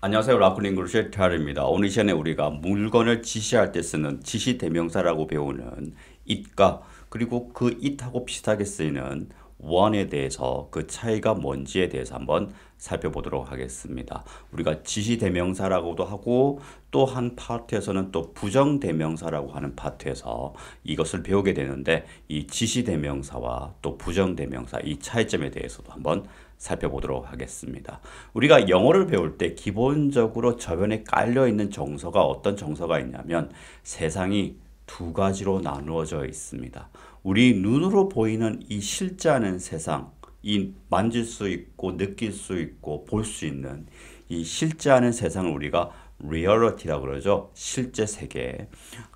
안녕하세요. 라쿨링글루의 태입니다 오늘 시간에 우리가 물건을 지시할 때 쓰는 지시 대명사라고 배우는 it과 그리고 그 it하고 비슷하게 쓰이는 원에 대해서 그 차이가 뭔지에 대해서 한번 살펴보도록 하겠습니다. 우리가 지시대명사라고도 하고 또 한 파트에서는 또 부정대명사라고 하는 파트에서 이것을 배우게 되는데 이 지시대명사와 또 부정대명사 이 차이점에 대해서도 한번 살펴보도록 하겠습니다. 우리가 영어를 배울 때 기본적으로 저변에 깔려있는 정서가 어떤 정서가 있냐면 세상이 두 가지로 나누어져 있습니다. 우리 눈으로 보이는 이 실자는 세상, 이 만질 수 있고 느낄 수 있고 볼 수 있는 이 실자는 세상을 우리가 리얼리티라고 그러죠. 실제 세계.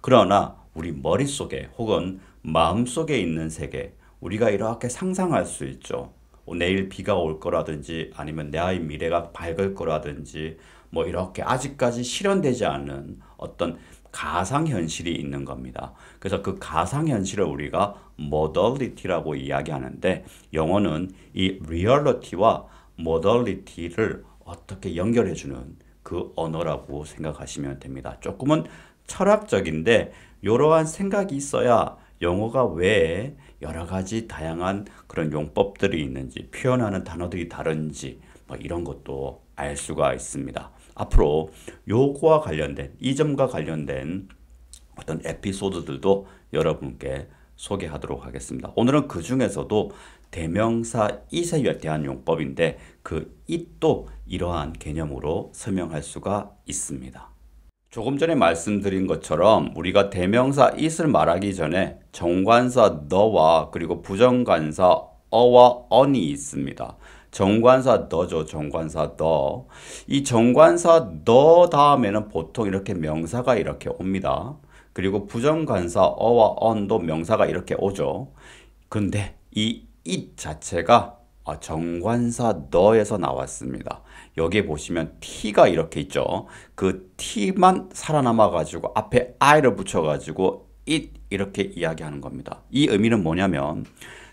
그러나 우리 머릿속에 혹은 마음속에 있는 세계 우리가 이렇게 상상할 수 있죠. 내일 비가 올 거라든지 아니면 내 아이 미래가 밝을 거라든지 뭐 이렇게 아직까지 실현되지 않은 어떤 가상현실이 있는 겁니다. 그래서 그 가상현실을 우리가 modality라고 이야기하는데 영어는 이 reality와 modality를 어떻게 연결해주는 그 언어라고 생각하시면 됩니다. 조금은 철학적인데 이러한 생각이 있어야 영어가 왜 여러 가지 다양한 그런 용법들이 있는지 표현하는 단어들이 다른지 뭐 이런 것도 알 수가 있습니다. 앞으로 요거와 관련된 이 점과 관련된 어떤 에피소드들도 여러분께 소개하도록 하겠습니다. 오늘은 그 중에서도 대명사 이세에 대한 용법인데 그 이도 이러한 개념으로 설명할 수가 있습니다. 조금 전에 말씀드린 것처럼 우리가 대명사 it을 말하기 전에 정관사 너와 그리고 부정관사 어와 언이 있습니다. 정관사 너죠 정관사 너. 이 정관사 너 다음에는 보통 이렇게 명사가 이렇게 옵니다. 그리고 부정관사 어와 언도 명사가 이렇게 오죠. 근데 이 it 자체가 아, 정관사 너에서 나왔습니다. 여기에 보시면 t가 이렇게 있죠. 그 t만 살아남아 가지고 앞에 i를 붙여 가지고 it 이렇게 이야기하는 겁니다. 이 의미는 뭐냐면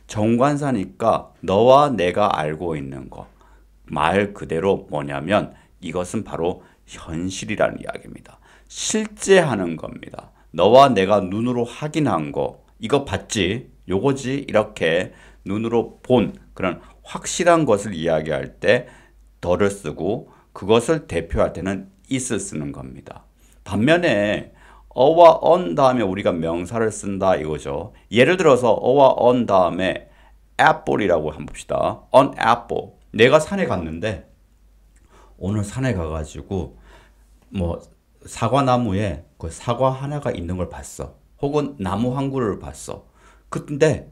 정관사니까 너와 내가 알고 있는 거. 말 그대로 뭐냐면 이것은 바로 현실이라는 이야기입니다. 실제 하는 겁니다. 너와 내가 눈으로 확인한 거. 이거 봤지? 요거지? 이렇게 눈으로 본 그런 확실한 것을 이야기할 때 덜을 쓰고 그것을 대표할 때는 있을 쓰는 겁니다. 반면에 어와 언 다음에 우리가 명사를 쓴다 이거죠. 예를 들어서 어와 언 다음에 apple이라고 한번 봅시다. on apple. 내가 산에 갔는데 오늘 산에 가가지고 뭐 사과나무에 그 사과 하나가 있는 걸 봤어. 혹은 나무 한 그루를 봤어. 근데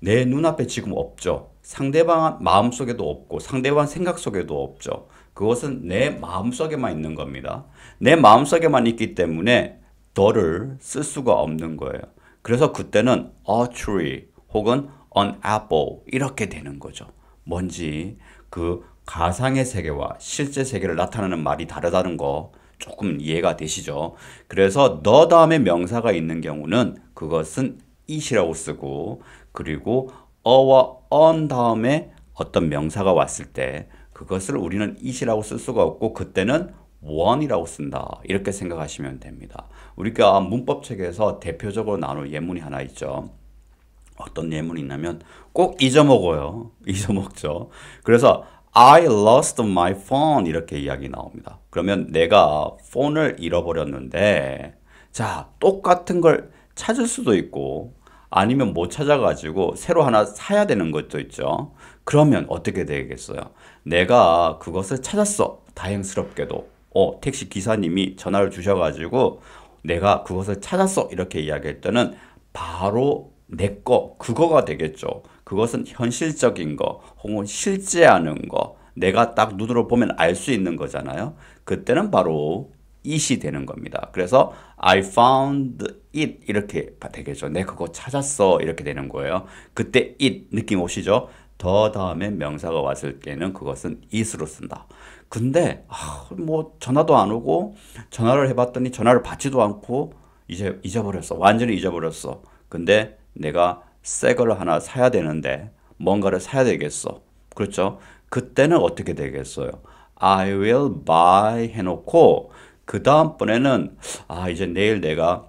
내 눈앞에 지금 없죠. 상대방 마음속에도 없고 상대방 생각 속에도 없죠. 그것은 내 마음속에만 있는 겁니다. 내 마음속에만 있기 때문에 너를 쓸 수가 없는 거예요. 그래서 그때는 a tree 혹은 an apple 이렇게 되는 거죠. 뭔지 그 가상의 세계와 실제 세계를 나타내는 말이 다르다는 거 조금 이해가 되시죠? 그래서 너 다음에 명사가 있는 경우는 그것은 it이라고 쓰고 그리고 어와 on 다음에 어떤 명사가 왔을 때 그것을 우리는 it이라고 쓸 수가 없고 그때는 원이라고 쓴다. 이렇게 생각하시면 됩니다. 우리가 문법책에서 대표적으로 나눌 예문이 하나 있죠. 어떤 예문이 있냐면 꼭 잊어먹어요. 잊어먹죠. 그래서 I lost my phone 이렇게 이야기 나옵니다. 그러면 내가 폰을 잃어버렸는데 자 똑같은 걸 찾을 수도 있고 아니면 못 찾아가지고 새로 하나 사야 되는 것도 있죠. 그러면 어떻게 되겠어요? 내가 그것을 찾았어. 다행스럽게도. 어, 택시 기사님이 전화를 주셔가지고 내가 그것을 찾았어 이렇게 이야기할 때는 바로 내 거 그거가 되겠죠. 그것은 현실적인 거 혹은 실제하는 거 내가 딱 눈으로 보면 알 수 있는 거잖아요. 그때는 바로 it이 되는 겁니다. 그래서 I found it 이렇게 되겠죠. 내 그거 찾았어 이렇게 되는 거예요. 그때 it 느낌 오시죠? 더 다음에 명사가 왔을 때는 그것은 is로 쓴다. 근데 아, 뭐 전화도 안 오고 전화를 해봤더니 전화를 받지도 않고 이제 잊어버렸어. 완전히 잊어버렸어. 근데 내가 새 걸 하나 사야 되는데 뭔가를 사야 되겠어. 그렇죠? 그때는 어떻게 되겠어요? I will buy 해놓고 그 다음번에는 아 이제 내일 내가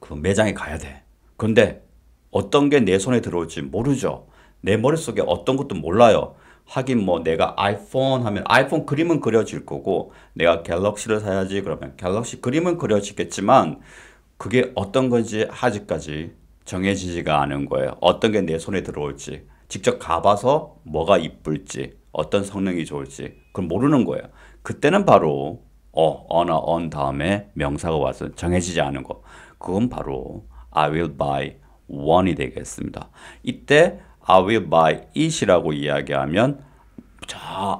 그 매장에 가야 돼. 근데 어떤 게 내 손에 들어올지 모르죠. 내 머릿속에 어떤 것도 몰라요. 하긴 뭐 내가 아이폰 하면 아이폰 그림은 그려질 거고 내가 갤럭시를 사야지 그러면 갤럭시 그림은 그려지겠지만 그게 어떤 건지 아직까지 정해지지가 않은 거예요. 어떤 게 내 손에 들어올지 직접 가봐서 뭐가 이쁠지 어떤 성능이 좋을지 그걸 모르는 거예요. 그때는 바로 어, 어나 언 다음에 명사가 와서 정해지지 않은 거. 그건 바로 I will buy one이 되겠습니다. 이때 I will buy it이라고 이야기하면 저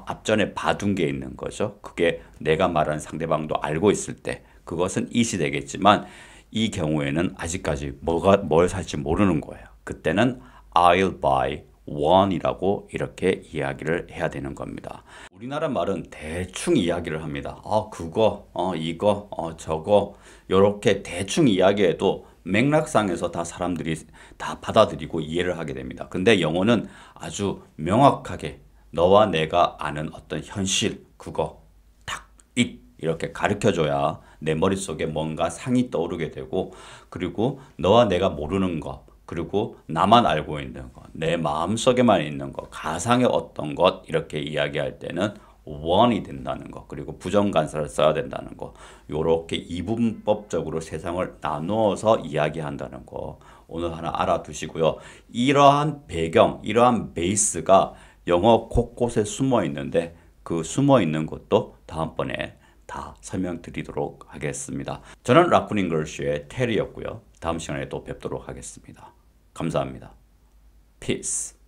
앞전에 봐둔 게 있는 거죠. 그게 내가 말한 상대방도 알고 있을 때 그것은 it이 되겠지만 이 경우에는 아직까지 뭐가 뭘 살지 모르는 거예요. 그때는 I'll buy 원이라고 이렇게 이야기를 해야 되는 겁니다. 우리나라 말은 대충 이야기를 합니다. 아 그거, 어 이거, 어 저거 이렇게 대충 이야기해도 맥락상에서 다 사람들이 다 받아들이고 이해를 하게 됩니다. 근데 영어는 아주 명확하게 너와 내가 아는 어떤 현실, 그거, 딱, 잇, 이렇게 가르쳐줘야내 머릿속에 뭔가 상이 떠오르게 되고, 그리고 너와 내가 모르는 것, 그리고 나만 알고 있는 것, 내 마음속에만 있는 것, 가상의 어떤 것, 이렇게 이야기할 때는 원이 된다는 것 그리고 부정간사를 써야 된다는 것이렇게 이분법적으로 세상을 나누어서 이야기한다는 거 오늘 하나 알아두시고요. 이러한 배경, 이러한 베이스가 영어 곳곳에 숨어 있는데 그 숨어 있는 것도 다음번에 다 설명드리도록 하겠습니다. 저는 라쿤 잉글리쉬의 테리였고요. 다음 시간에 또 뵙도록 하겠습니다. 감사합니다. Peace.